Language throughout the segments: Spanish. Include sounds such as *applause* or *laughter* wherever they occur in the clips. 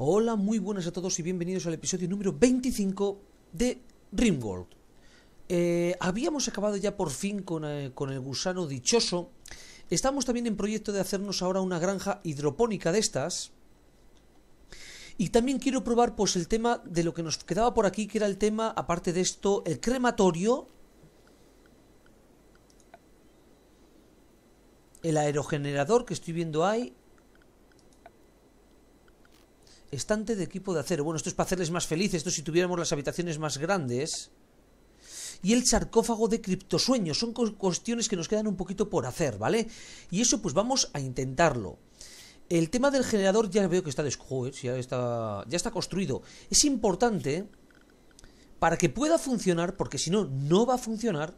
Hola, muy buenas a todos y bienvenidos al episodio número 25 de Rimworld. Eh, habíamos acabado ya por fin con, eh, con el gusano dichoso. Estamos también en proyecto de hacernos ahora una granja hidropónica de estas. Y también quiero probar pues el tema de lo que nos quedaba por aquí, que era el tema, aparte de esto, el crematorio. El aerogenerador que estoy viendo ahí. Estante de equipo de acero. Bueno, esto es para hacerles más felices, esto si tuviéramos las habitaciones más grandes. Y el sarcófago de criptosueños. Son cuestiones que nos quedan un poquito por hacer, ¿vale? Y eso pues vamos a intentarlo. El tema del generador ya veo que está, Joder, ya está, ya está construido. Es importante para que pueda funcionar, porque si no, no va a funcionar,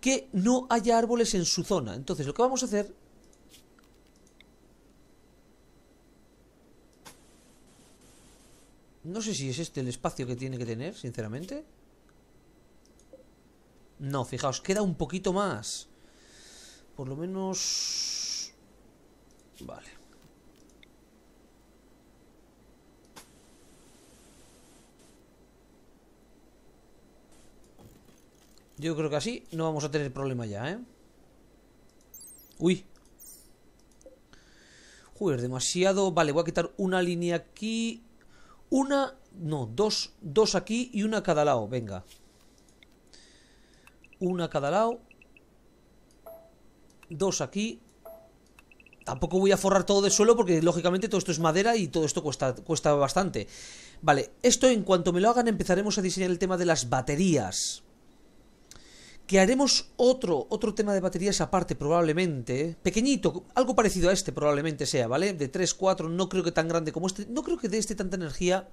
que no haya árboles en su zona. Entonces lo que vamos a hacer No sé si es este el espacio que tiene que tener, sinceramente. No, fijaos, queda un poquito más. Por lo menos... Vale. Yo creo que así no vamos a tener problema ya, ¿eh? Uy. Joder, demasiado... Vale, voy a quitar una línea aquí una, no, dos, dos aquí y una a cada lado, venga. Una a cada lado. Dos aquí. Tampoco voy a forrar todo de suelo porque lógicamente todo esto es madera y todo esto cuesta, cuesta bastante. Vale, esto en cuanto me lo hagan empezaremos a diseñar el tema de las baterías que haremos otro, otro tema de baterías aparte probablemente, pequeñito, algo parecido a este probablemente sea, ¿vale? De 3, 4, no creo que tan grande como este, no creo que de este tanta energía.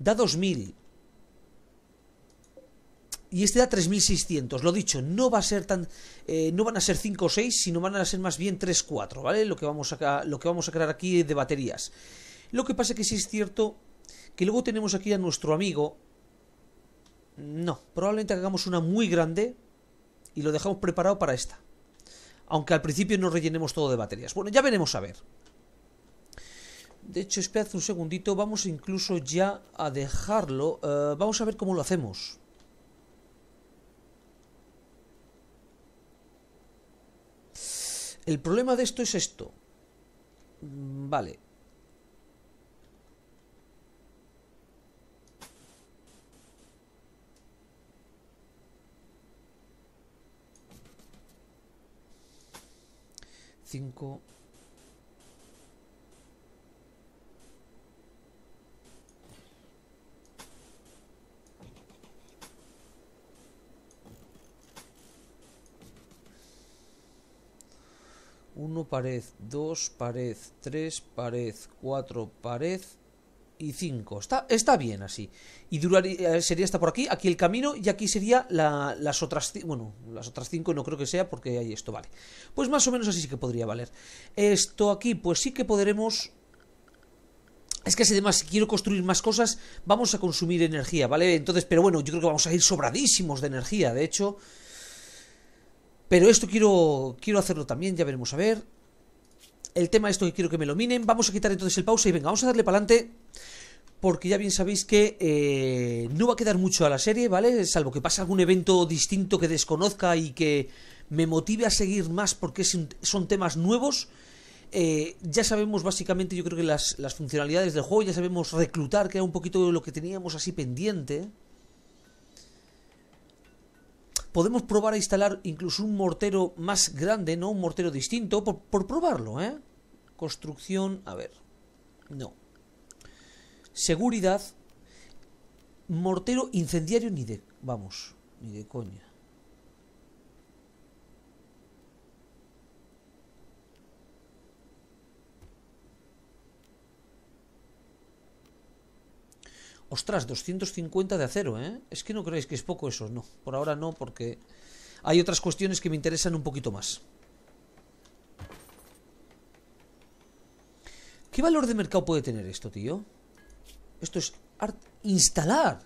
Da 2000. Y este da 3600, lo dicho, no va a ser tan eh, no van a ser 5 o 6, sino van a ser más bien 3 4, ¿vale? Lo que vamos a lo que vamos a crear aquí de baterías. Lo que pasa que sí es cierto que luego tenemos aquí a nuestro amigo no, probablemente hagamos una muy grande y lo dejamos preparado para esta. Aunque al principio no rellenemos todo de baterías. Bueno, ya veremos a ver. De hecho, esperad un segundito, vamos incluso ya a dejarlo. Eh, vamos a ver cómo lo hacemos. El problema de esto es esto. Mm, vale. 5 1 pared, 2 pared, 3 pared, 4 pared y 5. Está, está bien así. Y duraría, eh, sería hasta por aquí, aquí el camino y aquí sería las otras... Bueno, las otras 5 no creo que sea porque ahí esto vale. Pues más o menos así sí que podría valer. Esto aquí, pues sí que podremos... Es que además, si quiero construir más cosas, vamos a consumir energía, ¿vale? Entonces, pero bueno, yo creo que vamos a ir sobradísimos de energía, de hecho... Pero esto quiero, quiero hacerlo también, ya veremos a ver el tema esto que quiero que me lo minen. Vamos a quitar entonces el pausa y venga, vamos a darle para adelante. Porque ya bien sabéis que eh, no va a quedar mucho a la serie, ¿vale? Salvo que pase algún evento distinto que desconozca y que me motive a seguir más porque son temas nuevos. Eh, ya sabemos básicamente, yo creo que las, funcionalidades del juego, ya sabemos reclutar, que era un poquito lo que teníamos así pendiente. Podemos probar a instalar incluso un mortero más grande, ¿no? Un mortero distinto, por probarlo, ¿eh? Construcción, a ver. No. Seguridad. Mortero incendiario ni de... Vamos, ni de coña. Ostras, 250 de acero, ¿eh? Es que no creéis que es poco eso, no. Por ahora no, porque hay otras cuestiones que me interesan un poquito más. ¿Qué valor de mercado puede tener esto, tío? Esto es instalar.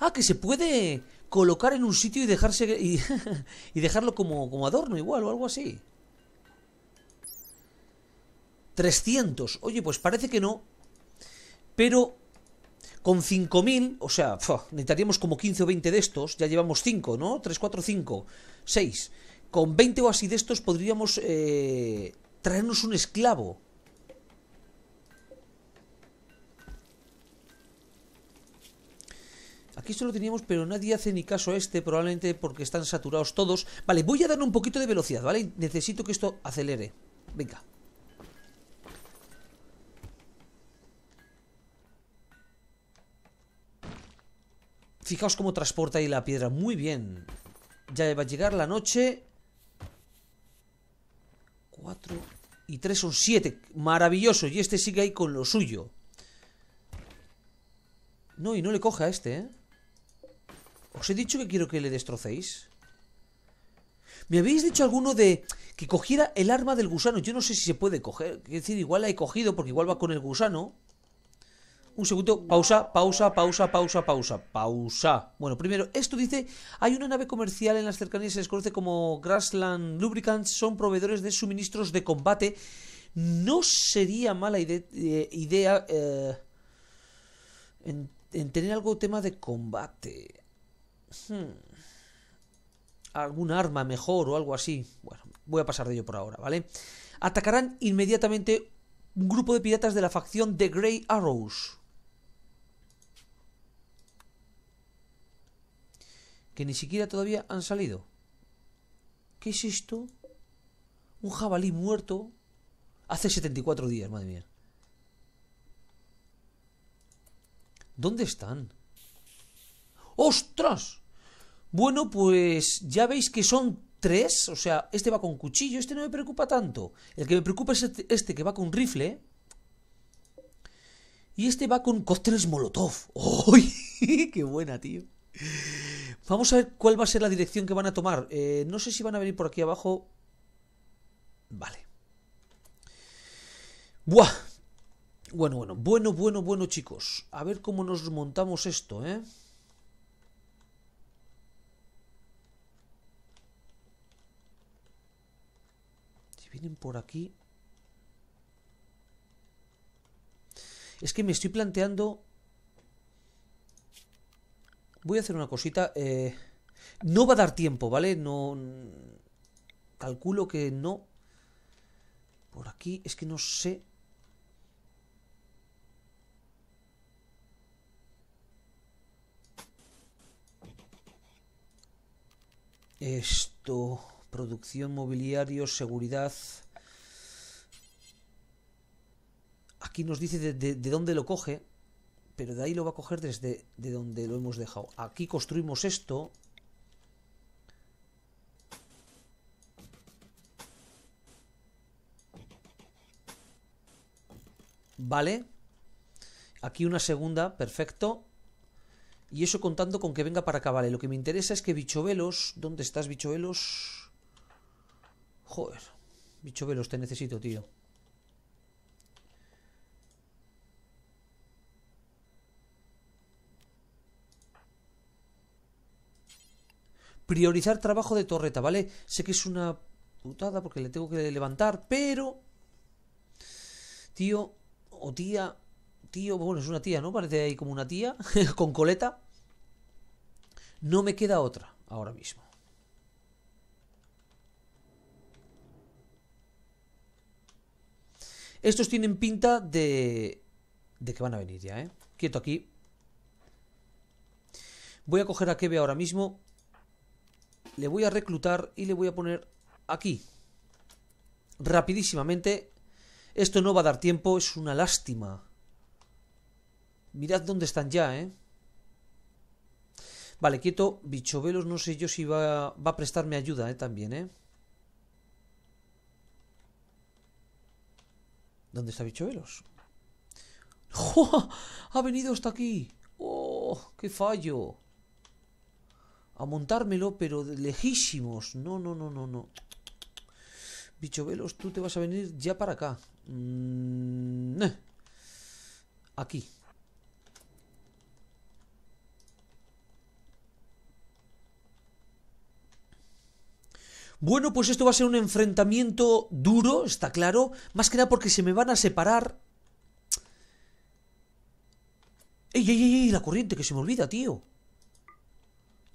Ah, que se puede colocar en un sitio y dejarse y, *laughs* dejarlo como, como adorno igual o algo así. 300. Oye, pues parece que no. Pero con 5.000, o sea, necesitaríamos como 15 o 20 de estos. Ya llevamos 5, ¿no? 3, 4, 5, 6. Con 20 o así de estos podríamos eh, traernos un esclavo. Aquí lo teníamos, pero nadie hace ni caso a este, probablemente porque están saturados todos. Vale, voy a dar un poquito de velocidad, ¿vale? Necesito que esto acelere. Venga. Fijaos cómo transporta ahí la piedra. Muy bien. Ya va a llegar la noche. Cuatro y tres son siete. Maravilloso. Y este sigue ahí con lo suyo. No, y no le coge a este, ¿eh? ¿Os he dicho que quiero que le destrocéis? Me habéis dicho alguno de que cogiera el arma del gusano. Yo no sé si se puede coger. Quiero decir, igual la he cogido porque igual va con el gusano. Un segundo. Pausa, pausa, pausa, pausa, pausa, pausa. Bueno, primero, esto dice, hay una nave comercial en las cercanías, se les conoce como Grassland Lubricants, son proveedores de suministros de combate. No sería mala eh, idea eh, en, en tener algo tema de combate. Hmm. Algún arma mejor o algo así. Bueno, voy a pasar de ello por ahora, ¿vale? Atacarán inmediatamente un grupo de piratas de la facción de Grey Arrows. Que ni siquiera todavía han salido. ¿Qué es esto? Un jabalí muerto hace 74 días, madre mía. ¿Dónde están? ¡Ostras! Bueno, pues ya veis que son tres, o sea, este va con cuchillo, este no me preocupa tanto. El que me preocupa es este, este que va con rifle. Y este va con cócteles molotov. *laughs* ¡Uy! ¡Qué buena, tío! Vamos a ver cuál va a ser la dirección que van a tomar. Eh, no sé si van a venir por aquí abajo. Vale. Buah. Bueno, bueno, bueno, bueno, bueno, chicos. A ver cómo nos montamos esto, ¿eh? vienen por aquí. Es que me estoy planteando... Voy a hacer una cosita. Eh, no va a dar tiempo, ¿vale? No... Calculo que no. Por aquí, es que no sé... Esto producción, mobiliario, seguridad. Aquí nos dice de, dónde lo coge, pero de ahí lo va a coger desde de donde lo hemos dejado. Aquí construimos esto. Vale. Aquí una segunda, perfecto. Y eso contando con que venga para acá, vale. Lo que me interesa es que bichovelos... ¿Dónde estás, bichovelos? Joder. Bicho veloz, te este necesito, tío. Priorizar trabajo de torreta, ¿vale? Sé que es una putada porque le tengo que levantar, pero... Tío, o tía... Tío, bueno, es una tía, ¿no? Parece ahí como una tía *laughs* con coleta. No me queda otra ahora mismo. Estos tienen pinta de... De que van a venir ya, ¿eh? Quieto aquí. Voy a coger a Kebe ahora mismo. Le voy a reclutar y le voy a poner aquí. Rapidísimamente. Esto no va a dar tiempo, es una lástima. Mirad dónde están ya, ¿eh? Vale, quieto. Bichovelos, no sé yo si va, va a prestarme ayuda, ¿eh? También, ¿eh? ¿Dónde está Bichovelos? ¡Oh! ¡Ha venido hasta aquí! ¡Oh! ¡Qué fallo! A montármelo, pero lejísimos. No, no, no, no, no. Bichovelos, tú te vas a venir ya para acá. Mm, aquí, Bueno, pues esto va a ser un enfrentamiento duro, está claro. Más que nada porque se me van a separar. ¡Ey, ey, ey! la corriente, que se me olvida, tío.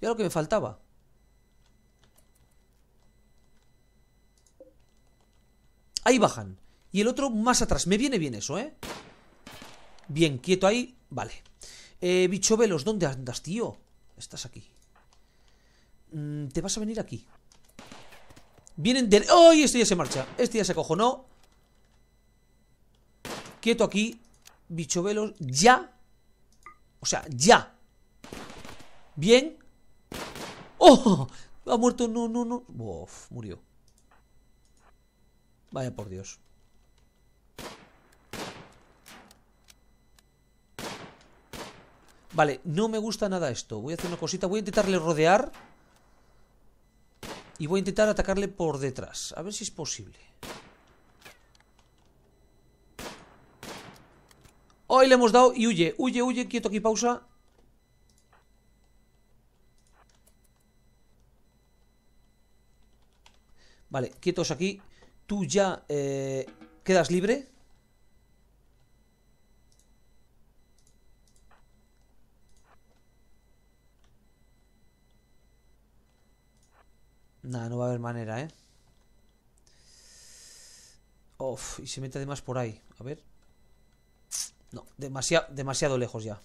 Ya lo que me faltaba. Ahí bajan. Y el otro más atrás. Me viene bien eso, ¿eh? Bien, quieto ahí. Vale. Eh, bicho velos, ¿dónde andas, tío? Estás aquí. Mm, te vas a venir aquí. Vienen de... ¡Ay! ¡Oh! Este ya se marcha. Este ya se no Quieto aquí. Bichobelos. Ya. O sea, ya. Bien. ¡Oh! Ha muerto. No, no, no. Uf, murió. Vaya por Dios. Vale, no me gusta nada esto. Voy a hacer una cosita. Voy a intentarle rodear. Y voy a intentar atacarle por detrás. A ver si es posible. Hoy le hemos dado y huye. Huye, huye. Quieto aquí, pausa. Vale, quietos aquí. Tú ya eh, quedas libre. Nada, no va a haber manera, ¿eh? Uf, y se mete además por ahí. A ver. No, demasiado, demasiado lejos ya.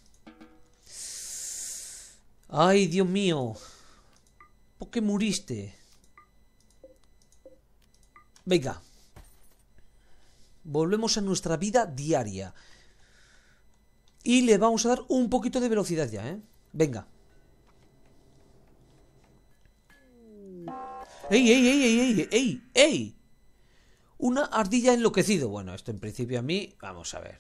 Ay, Dios mío. ¿Por qué muriste? Venga. Volvemos a nuestra vida diaria. Y le vamos a dar un poquito de velocidad ya, ¿eh? Venga. ¡Ey, ey, ey, ey, ey, ey, Una ardilla enloquecido. Bueno, esto en principio a mí... Vamos a ver.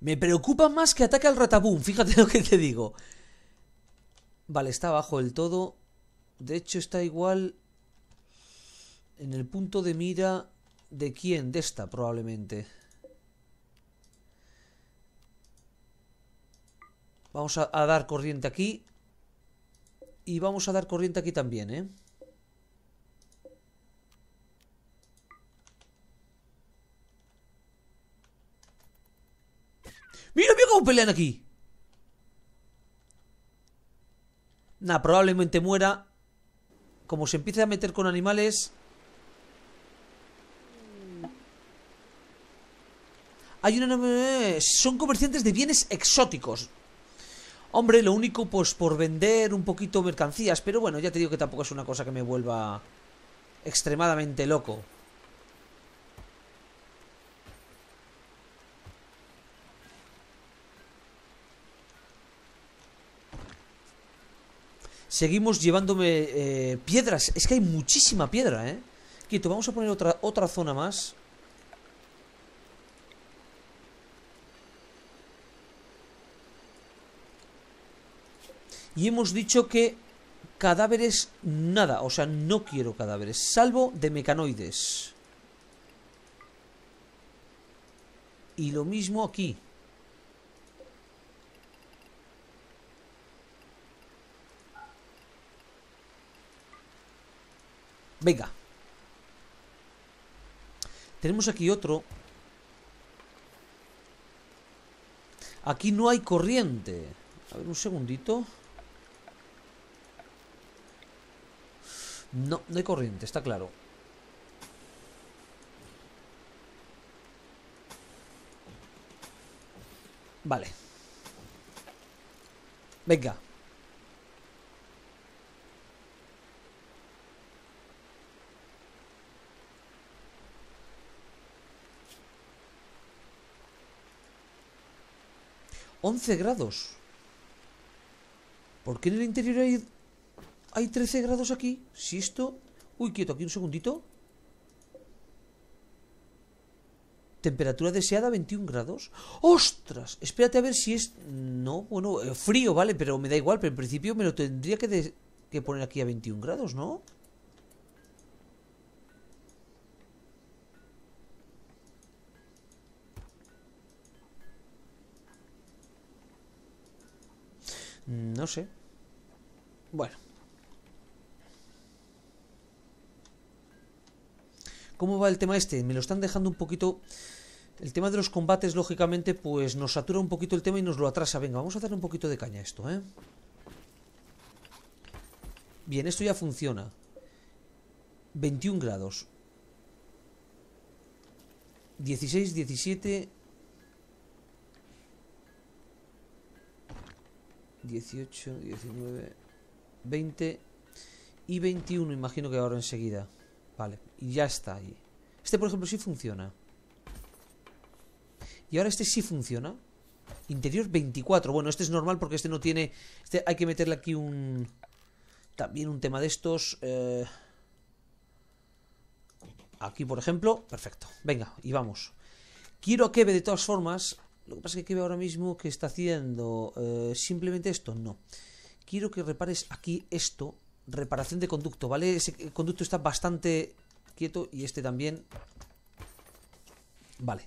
Me preocupa más que ataque al ratabum Fíjate lo que te digo. Vale, está abajo el todo. De hecho, está igual... En el punto de mira... ¿De quién? De esta, probablemente. Vamos a dar corriente aquí. Y vamos a dar corriente aquí también, ¿eh? ¡Mira, mira cómo pelean aquí! Nah, probablemente muera. Como se empiece a meter con animales... Hay una... Son comerciantes de bienes exóticos. Hombre, lo único pues por vender un poquito mercancías, pero bueno, ya te digo que tampoco es una cosa que me vuelva extremadamente loco. Seguimos llevándome eh, piedras. Es que hay muchísima piedra, ¿eh? Quieto, vamos a poner otra, otra zona más. y hemos dicho que cadáveres nada, o sea, no quiero cadáveres, salvo de mecanoides. Y lo mismo aquí. Venga. Tenemos aquí otro. Aquí no hay corriente. A ver, un segundito. No, no hay corriente, está claro. Vale. Venga. Once grados. ¿Por qué en el interior hay hay 13 grados aquí. Si esto... Uy, quieto, aquí un segundito. Temperatura deseada 21 grados. ¡Ostras! Espérate a ver si es... No, bueno, eh, frío, ¿vale? Pero me da igual, pero en principio me lo tendría que, que poner aquí a 21 grados, ¿no? No sé. Bueno. ¿Cómo va el tema este? Me lo están dejando un poquito... El tema de los combates, lógicamente, pues nos satura un poquito el tema y nos lo atrasa. Venga, vamos a hacer un poquito de caña esto, ¿eh? Bien, esto ya funciona. 21 grados. 16, 17... 18, 19, 20 y 21, imagino que ahora enseguida. Vale, y ya está ahí. Este, por ejemplo, sí funciona. Y ahora este sí funciona. Interior 24. Bueno, este es normal porque este no tiene... Este hay que meterle aquí un... También un tema de estos. Eh, aquí, por ejemplo. Perfecto. Venga, y vamos. Quiero que Kebe de todas formas. Lo que pasa es que Kebe ahora mismo que está haciendo eh, simplemente esto. No. Quiero que repares aquí esto reparación de conducto, ¿vale? Ese conducto está bastante quieto y este también. Vale.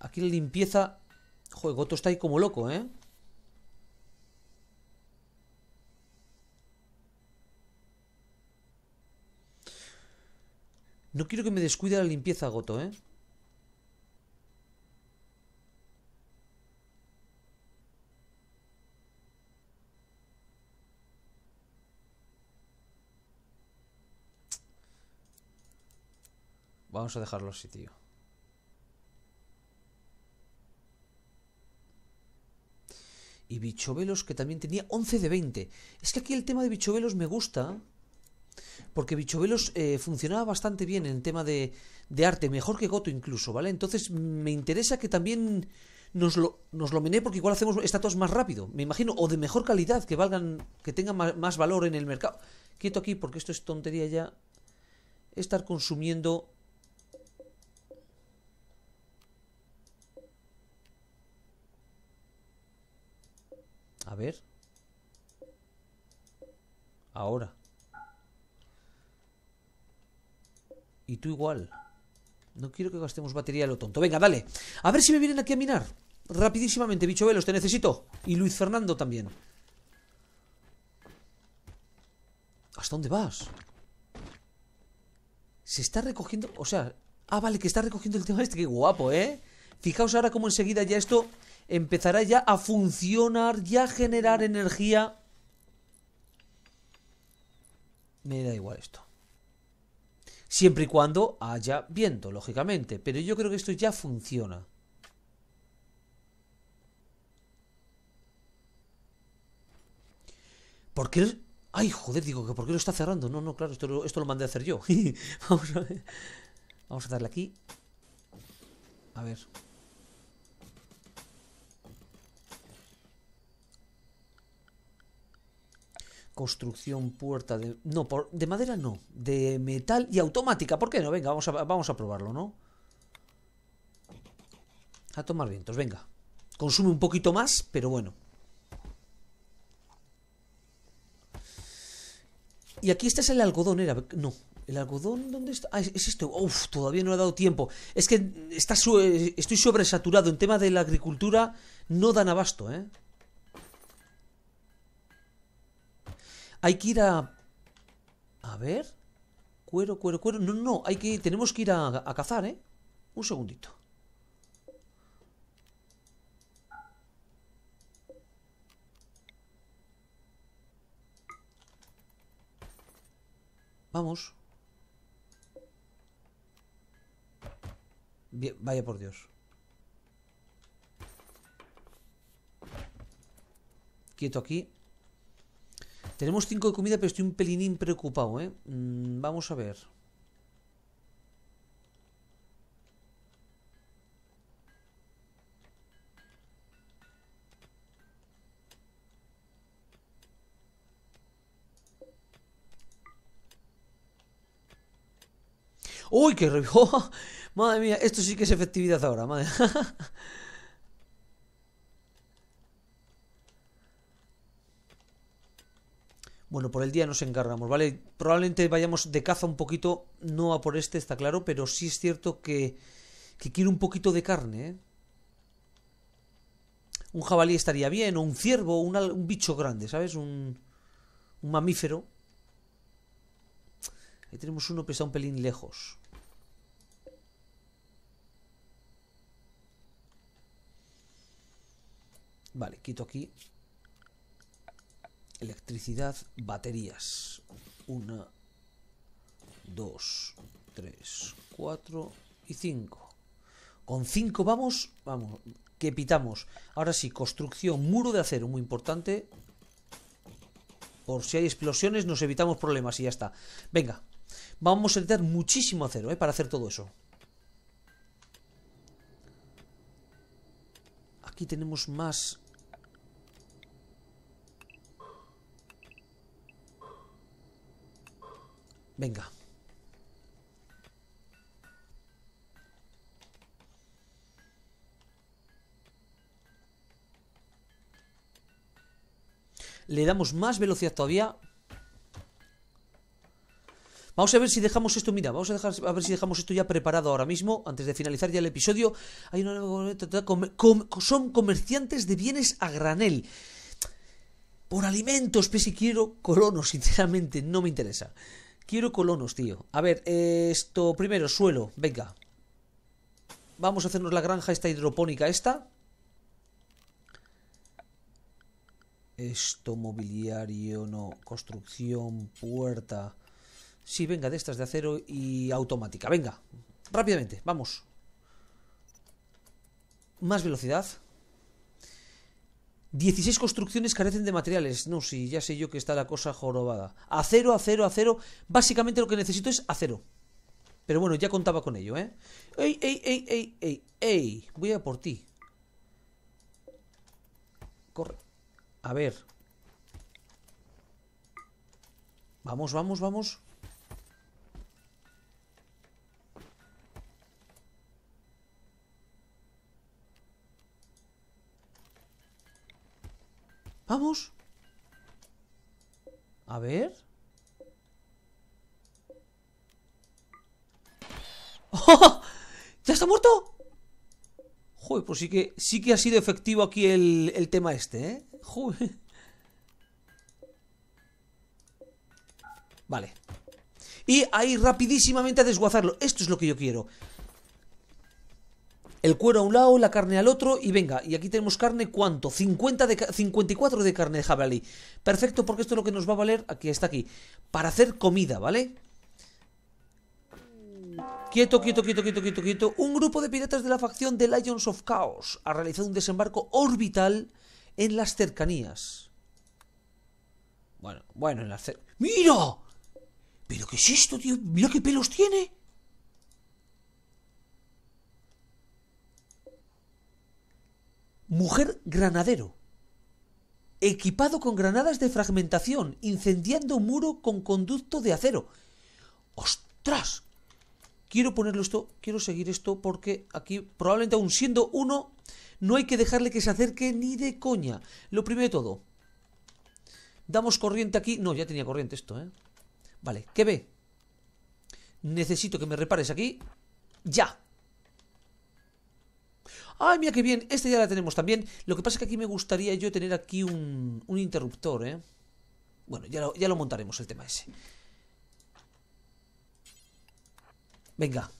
Aquí la limpieza... Joder, Goto está ahí como loco, ¿eh? No quiero que me descuide la limpieza, Goto, ¿eh? Vamos a dejarlo así, tío. Y Bichovelos, que también tenía 11 de 20. Es que aquí el tema de Bichovelos me gusta. Porque Bichovelos eh, funcionaba bastante bien en el tema de, de, arte. Mejor que Goto incluso, ¿vale? Entonces me interesa que también nos lo, nos mené porque igual hacemos estatuas más rápido. Me imagino. O de mejor calidad, que valgan, que tengan más valor en el mercado. Quieto aquí porque esto es tontería ya. Estar consumiendo A ver. Ahora. Y tú igual. No quiero que gastemos batería lo tonto. Venga, dale. A ver si me vienen aquí a minar. Rapidísimamente, bicho velos, te necesito. Y Luis Fernando también. ¿Hasta dónde vas? Se está recogiendo... O sea... Ah, vale, que está recogiendo el tema este. Qué guapo, ¿eh? Fijaos ahora cómo enseguida ya esto empezará ya a funcionar Ya a generar energía. Me da igual esto. Siempre y cuando haya viento, lógicamente. Pero yo creo que esto ya funciona. ¿Por qué? Ay, joder, digo que ¿por qué lo está cerrando? No, no, claro, esto lo, esto lo mandé a hacer yo. *laughs* Vamos a ver. Vamos a darle aquí. A ver. construcción puerta de... No, por, de madera no, de metal y automática, ¿por qué no? Venga, vamos a, vamos a probarlo, ¿no? A tomar vientos, venga. Consume un poquito más, pero bueno. Y aquí este es el algodón, era... No, ¿El algodón dónde está? Ah, es esto. Uf, todavía no ha dado tiempo. Es que está eh, estoy sobresaturado. En tema de la agricultura no dan abasto, ¿eh? Hay que ir a... A ver... Cuero, cuero, cuero... No, no, hay que... Tenemos que ir a, a cazar, ¿eh? Un segundito. Vamos. Bien, vaya por Dios. Quieto aquí. Tenemos cinco de comida, pero estoy un pelinín preocupado, ¿eh? Mm, vamos a ver. ¡Uy, qué revivo! *laughs* ¡Oh, ¡Madre mía! Esto sí que es efectividad ahora, madre. *laughs* Bueno, por el día nos encargamos, ¿vale? Probablemente vayamos de caza un poquito, no a por este, está claro, pero sí es cierto que, que quiero un poquito de carne, ¿eh? Un jabalí estaría bien, o un ciervo, un, un bicho grande, ¿sabes? Un, un mamífero. Ahí tenemos uno, que está un pelín lejos. Vale, quito aquí electricidad, baterías. Una, dos, tres, cuatro y cinco. Con cinco vamos, vamos, que pitamos. Ahora sí, construcción, muro de acero, muy importante. Por si hay explosiones nos evitamos problemas y ya está. Venga, vamos a necesitar muchísimo acero, ¿eh? Para hacer todo eso. Aquí tenemos más Venga. Le damos más velocidad todavía. Vamos a ver si dejamos esto, mira, vamos a, dejar, a ver si dejamos esto ya preparado ahora mismo, antes de finalizar ya el episodio. Hay son comerciantes de bienes a granel. Por alimentos, quiero colonos sinceramente, no me interesa. Quiero colonos, tío. A ver, esto primero, suelo. Venga. Vamos a hacernos la granja esta hidropónica esta. Esto, mobiliario, no. Construcción, puerta. Sí, venga, de estas de acero y automática. Venga, rápidamente, vamos. Más velocidad. 16 construcciones carecen de materiales. No, sí, ya sé yo que está la cosa jorobada. Acero, acero, acero. Básicamente lo que necesito es acero. Pero bueno, ya contaba con ello, ¿eh? ¡Ey, ey, ey, ey, ey! ¡Ey! Voy a por ti. Corre. A ver. Vamos, vamos, vamos. Vamos. A ver. ¡Oh! ¿Ya está muerto? Joder, pues sí que, sí que ha sido efectivo aquí el, tema este, ¿eh? Vale. Y ahí rapidísimamente a desguazarlo. Esto es lo que yo quiero el cuero a un lado, la carne al otro y venga, y aquí tenemos carne, ¿cuánto? 50 de, 54 de carne de jabalí. Perfecto, porque esto es lo que nos va a valer, aquí está aquí, para hacer comida, ¿vale? Quieto, quieto, quieto, quieto, quieto, quieto. Un grupo de piratas de la facción de Lions of Chaos ha realizado un desembarco orbital en las cercanías. Bueno, bueno, en las cercanías. ¡Mira! ¿Pero qué es esto, tío? ¡Mira qué pelos tiene! Mujer granadero. Equipado con granadas de fragmentación, incendiando muro con conducto de acero. ¡Ostras! Quiero ponerlo esto, quiero seguir esto porque aquí probablemente aún siendo uno, no hay que dejarle que se acerque ni de coña. Lo primero de todo. Damos corriente aquí. No, ya tenía corriente esto, ¿eh? Vale, ¿qué ve? Necesito que me repares aquí. ¡Ya! ¡Ay, mira qué bien! Este ya la tenemos también. Lo que pasa es que aquí me gustaría yo tener aquí un, interruptor, ¿eh? Bueno, ya lo, ya lo montaremos el tema ese. Venga.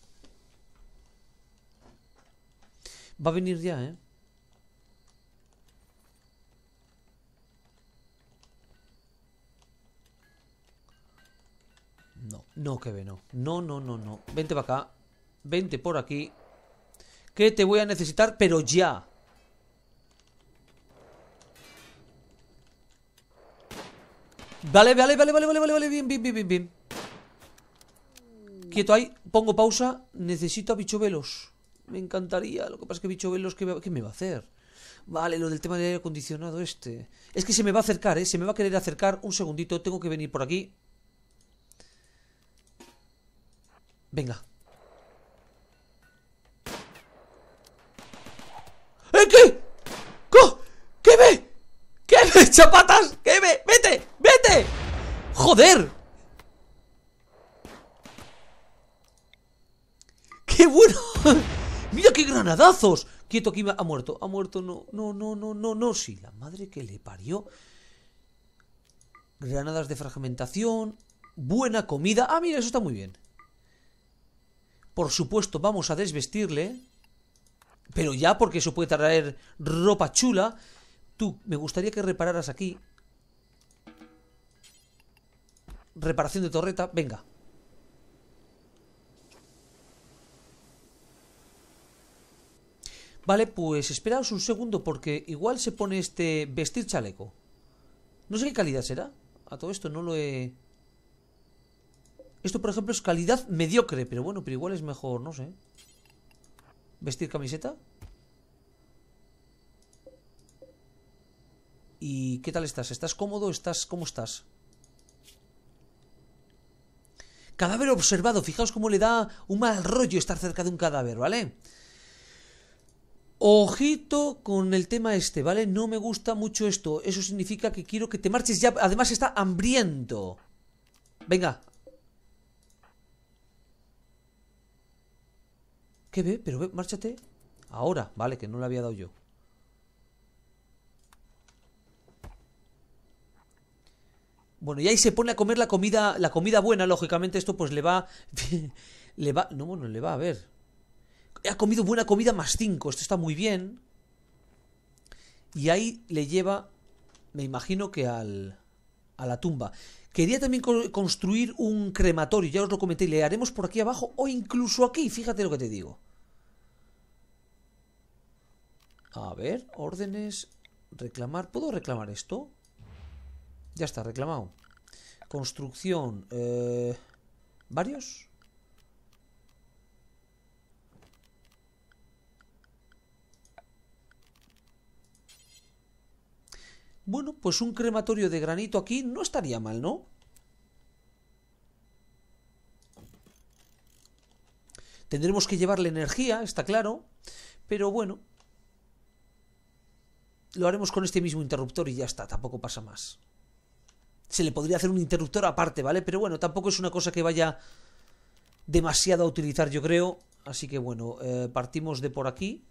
Va a venir ya, ¿eh? No, no, que ve, no. No, no, no, no. Vente para acá. Vente por aquí que te voy a necesitar, pero ya. Vale, vale, vale, vale, vale, vale, vale, bien, bien, bien, bien, Quieto ahí, pongo pausa. Necesito a velos Me encantaría. Lo que pasa es que bicho velos ¿qué me va a hacer? Vale, lo del tema del aire acondicionado este. Es que se me va a acercar, ¿eh? Se me va a querer acercar. Un segundito, tengo que venir por aquí. Venga. ¿Eh, ¿Qué? ¿Qué? ¿Qué ve? ¿Qué ve, *laughs* chapatas? ¿Qué ve? ¡Vete! ¡Vete! ¡Joder! ¡Qué bueno! *laughs* ¡Mira qué granadazos! Quieto aquí, ha muerto, ha muerto, no, no, no, no, no, no, sí, la madre que le parió. Granadas de fragmentación, buena comida. Ah, mira, eso está muy bien. Por supuesto, vamos a desvestirle pero ya porque eso puede traer ropa chula. Tú, me gustaría que repararas aquí. Reparación de torreta, venga. Vale, pues esperaos un segundo porque igual se pone este vestir chaleco. No sé qué calidad será. A todo esto no lo he... Esto, por ejemplo, es calidad mediocre, pero bueno, pero igual es mejor, no sé. ¿Vestir camiseta? ¿Y qué tal estás? ¿Estás cómodo? ¿Estás cómo estás? Cadáver observado. Fijaos cómo le da un mal rollo estar cerca de un cadáver, ¿vale? Ojito con el tema este, ¿vale? No me gusta mucho esto. Eso significa que quiero que te marches ya. Además está hambriento. Venga. ¿Qué ve? Pero ve, márchate. Ahora, vale, que no le había dado yo. Bueno, y ahí se pone a comer la comida, la comida buena, lógicamente esto pues le va, *laughs* le va, no, bueno, le va a ver. Ha comido buena comida más 5, esto está muy bien. Y ahí le lleva, me imagino que al, a la tumba. Quería también construir un crematorio, ya os lo comenté, le haremos por aquí abajo o incluso aquí, fíjate lo que te digo. A ver, órdenes, reclamar, ¿puedo reclamar esto? Ya está, reclamado. Construcción. Eh, ¿Varios? Bueno, pues un crematorio de granito aquí no estaría mal, ¿no? Tendremos que llevarle energía, está claro. Pero bueno. Lo haremos con este mismo interruptor y ya está, tampoco pasa más se le podría hacer un interruptor aparte, ¿vale? Pero bueno, tampoco es una cosa que vaya demasiado a utilizar, yo creo. Así que bueno, eh, partimos de por aquí.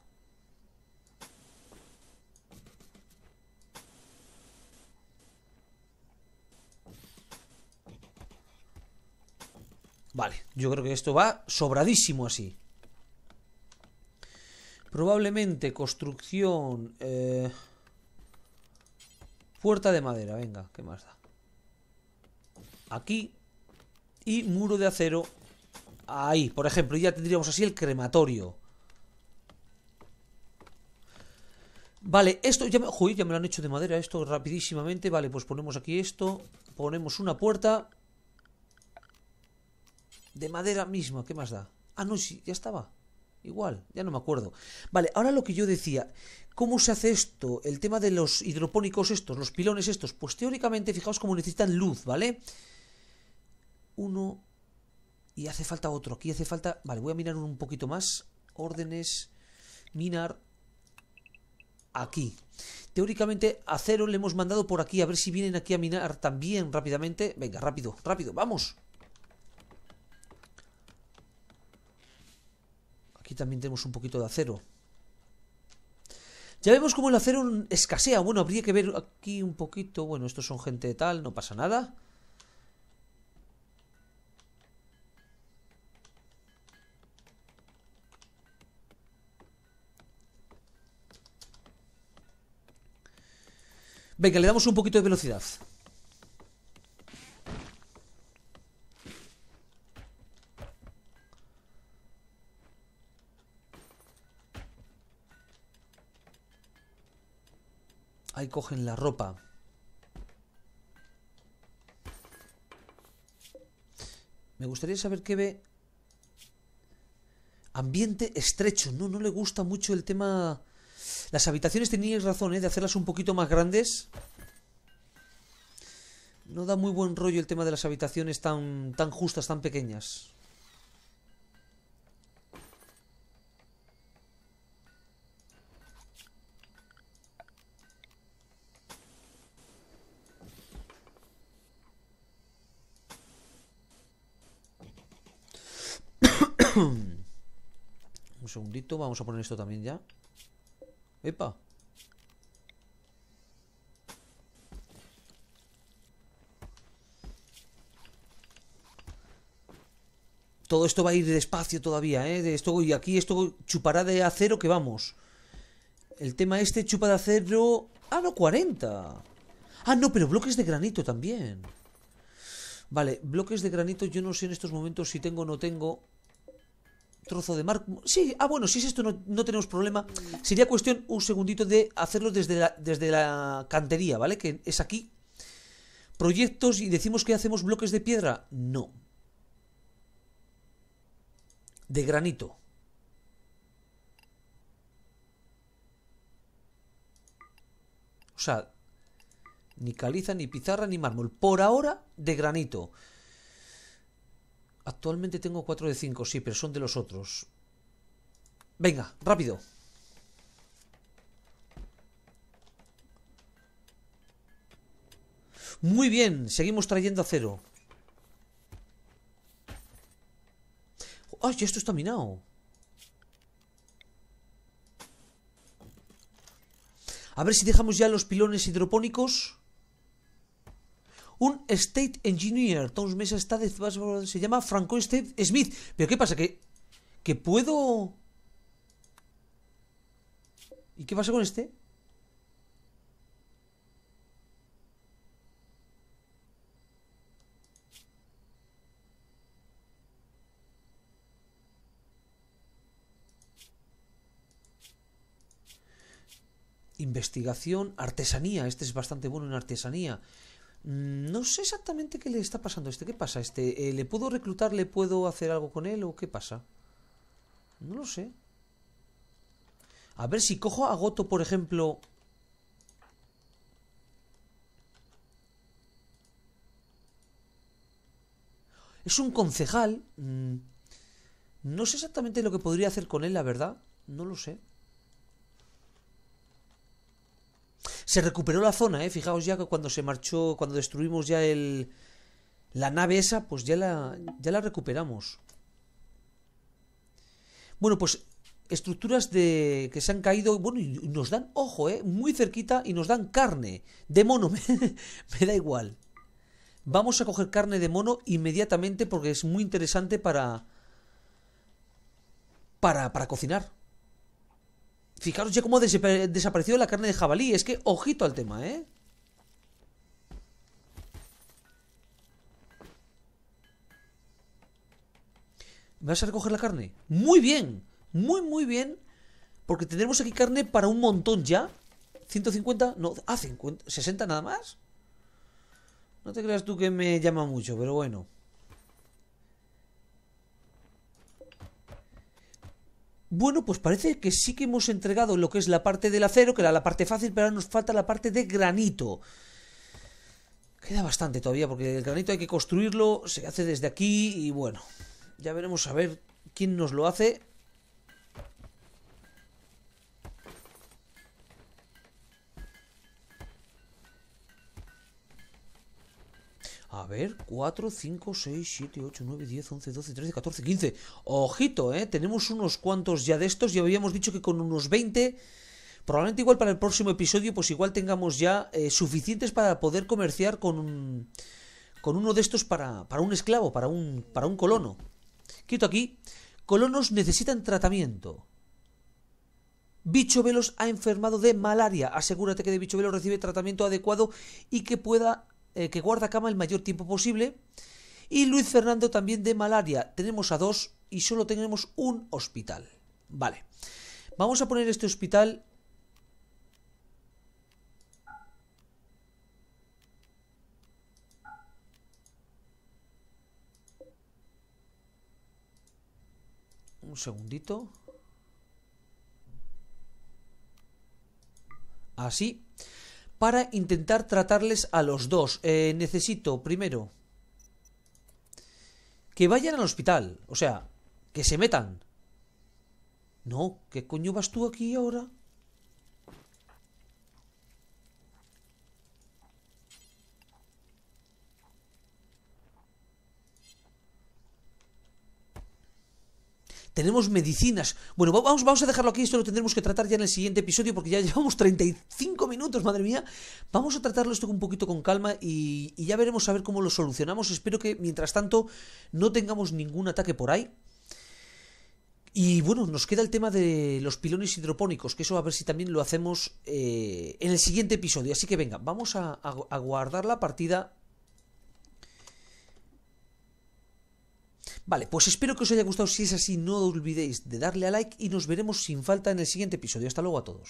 Vale, yo creo que esto va sobradísimo así. Probablemente construcción... Eh, puerta de madera, venga, ¿qué más da? aquí y muro de acero ahí, por ejemplo. Y ya tendríamos así el crematorio. Vale, esto ya me, joder, ya me lo han hecho de madera esto rapidísimamente. Vale, pues ponemos aquí esto. Ponemos una puerta. De madera misma, ¿qué más da? Ah, no, sí, ya estaba. Igual, ya no me acuerdo. Vale, ahora lo que yo decía, ¿cómo se hace esto? El tema de los hidropónicos estos, los pilones estos. Pues teóricamente, fijaos como necesitan luz, ¿vale? vale uno y hace falta otro. Aquí hace falta... Vale, voy a mirar un poquito más. Órdenes, minar... Aquí. Teóricamente acero le hemos mandado por aquí. A ver si vienen aquí a minar también rápidamente. Venga, rápido, rápido, vamos. Aquí también tenemos un poquito de acero. Ya vemos cómo el acero escasea. Bueno, habría que ver aquí un poquito. Bueno, estos son gente de tal, no pasa nada. Venga, le damos un poquito de velocidad. Ahí cogen la ropa. Me gustaría saber qué ve... Ambiente estrecho. No, no le gusta mucho el tema las habitaciones teníais razón, ¿eh? De hacerlas un poquito más grandes. No da muy buen rollo el tema de las habitaciones tan, tan justas, tan pequeñas. *coughs* Un segundito, vamos a poner esto también ya. Epa. Todo esto va a ir despacio todavía, ¿eh? esto, y aquí esto chupará de acero que vamos. El tema este chupa de acero... Ah, no, 40. Ah, no, pero bloques de granito también. Vale, bloques de granito yo no sé en estos momentos si tengo o no tengo trozo de mar. Sí, ah, bueno, si es esto, no, tenemos problema. Sería cuestión un segundito de hacerlo desde la, desde la cantería, ¿vale? Que es aquí. Proyectos y decimos que hacemos bloques de piedra. No. De granito. O sea, ni caliza, ni pizarra, ni mármol. Por ahora, de granito. Actualmente tengo 4 de 5, sí, pero son de los otros. Venga, rápido. Muy bien, seguimos trayendo acero. ¡Ay, esto está minado! A ver si dejamos ya los pilones hidropónicos un State Engineer. todos Mesa está de, se llama Franco State Smith. Pero ¿qué pasa? ¿Que, que puedo... ¿Y qué pasa con este? Investigación, artesanía. Este es bastante bueno en artesanía. Mm, no sé exactamente qué le está pasando a este. ¿Qué pasa? A este, eh, ¿Le puedo reclutar? ¿Le puedo hacer algo con él? ¿O qué pasa? No lo sé. A ver si cojo a Goto, por ejemplo... Es un concejal. Mm, no sé exactamente lo que podría hacer con él, la verdad. No lo sé. Se recuperó la zona, ¿eh? Fijaos ya que cuando se marchó, cuando destruimos ya el... La nave esa, pues ya la, ya la recuperamos. Bueno, pues estructuras de que se han caído, bueno, y nos dan, ojo, eh, muy cerquita y nos dan carne de mono, *laughs* me, da igual. Vamos a coger carne de mono inmediatamente porque es muy interesante para, para cocinar. Fijaros ya cómo ha desaparecido la carne de jabalí. Es que ojito al tema, ¿eh? vas a recoger la carne? Muy bien, muy muy bien Porque tendremos aquí carne para un montón ya 150, no, ah, 50, 60 nada más No te creas tú que me llama mucho, pero bueno Bueno, pues parece que sí que hemos entregado lo que es la parte del acero, que era la parte fácil, pero ahora nos falta la parte de granito. Queda bastante todavía, porque el granito hay que construirlo, se hace desde aquí y bueno, ya veremos a ver quién nos lo hace. A ver, 4, 5, 6, 7, 8, 9, 10, 11, 12, 13, 14, 15. Ojito, ¿eh? Tenemos unos cuantos ya de estos. Ya habíamos dicho que con unos 20... Probablemente igual para el próximo episodio, pues igual tengamos ya eh, suficientes para poder comerciar con, con uno de estos para, un esclavo, para un, para un colono. Quito aquí. Colonos necesitan tratamiento. Bicho Velos ha enfermado de malaria. Asegúrate que de Bicho recibe tratamiento adecuado y que pueda eh, que guarda cama el mayor tiempo posible. Y Luis Fernando también de malaria. Tenemos a dos y solo tenemos un hospital. Vale. Vamos a poner este hospital Un segundito. Así para intentar tratarles a los dos. Eh, necesito, primero, que vayan al hospital. O sea, que se metan. No, ¿qué coño vas tú aquí ahora? tenemos medicinas. Bueno, vamos, vamos a dejarlo aquí, esto lo tendremos que tratar ya en el siguiente episodio porque ya *laughs* llevamos 35 minutos, madre mía. Vamos a tratarlo esto un poquito con calma y, ya veremos a ver cómo lo solucionamos. Espero que mientras tanto no tengamos ningún ataque por ahí. Y bueno, nos queda el tema de los pilones hidropónicos, que eso a ver si también lo hacemos eh, en el siguiente episodio. Así que venga, vamos a, a guardar la partida Vale, pues espero que os haya gustado. Si es así, no olvidéis de darle a like y nos veremos sin falta en el siguiente episodio. Hasta luego a todos.